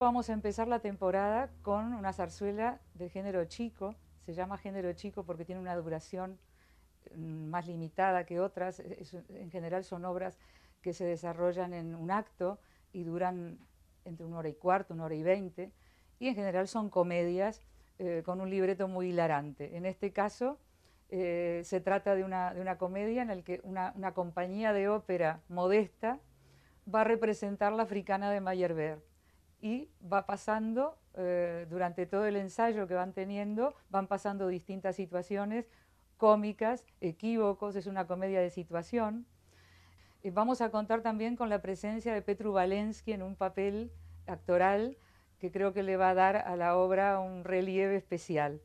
Vamos a empezar la temporada con una zarzuela de género chico, se llama género chico porque tiene una duración mm, más limitada que otras, e-, en general son obras que se desarrollan en un acto y duran entre una hora y cuarto, una hora y veinte, y en general son comedias eh, con un libreto muy hilarante. En este caso eh, se trata de una, comedia en la que una, una compañía de ópera modesta va a representar la africana de Meyerbeer y va pasando eh, durante todo el ensayo que van teniendo, van pasando distintas situaciones cómicas, equívocos, es una comedia de situación. Eh, vamos a contar también con la presencia de Petru Valensky en un papel actoral que creo que le va a dar a la obra un relieve especial.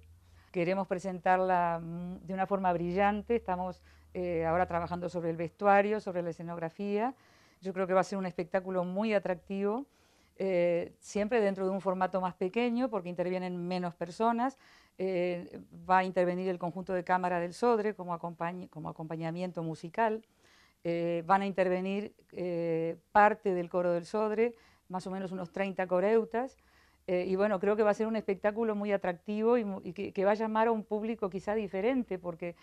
Queremos presentarla mm, de una forma brillante, estamos eh, ahora trabajando sobre el vestuario, sobre la escenografía. Yo creo que va a ser un espectáculo muy atractivo. Eh, siempre dentro de un formato más pequeño porque intervienen menos personas. Eh, va a intervenir el conjunto de cámara del Sodre como, acompañamiento musical. Eh, van a intervenir parte del coro del Sodre, más o menos unos 30 coreutas. y bueno, creo que va a ser un espectáculo muy atractivo y, que, va a llamar a un público quizá diferente, porque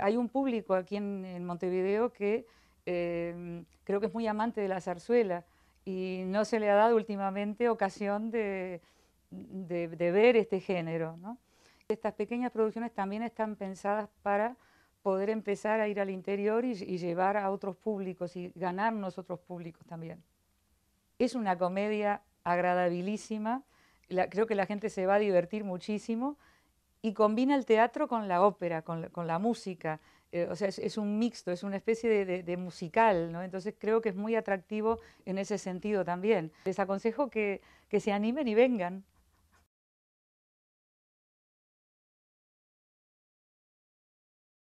hay un público aquí en, en Montevideo que creo que es muy amante de la zarzuela y no se le ha dado últimamente ocasión de, ver este género. ¿no? Estas pequeñas producciones también están pensadas para poder empezar a ir al interior y, llevar a otros públicos y ganarnos otros públicos también. Es una comedia agradabilísima, creo que la gente se va a divertir muchísimo y combina el teatro con la ópera, con la, música. Eh, o sea, es, un mixto, es una especie de, musical, Entonces creo que es muy atractivo en ese sentido también. Les aconsejo que, que se animen y vengan.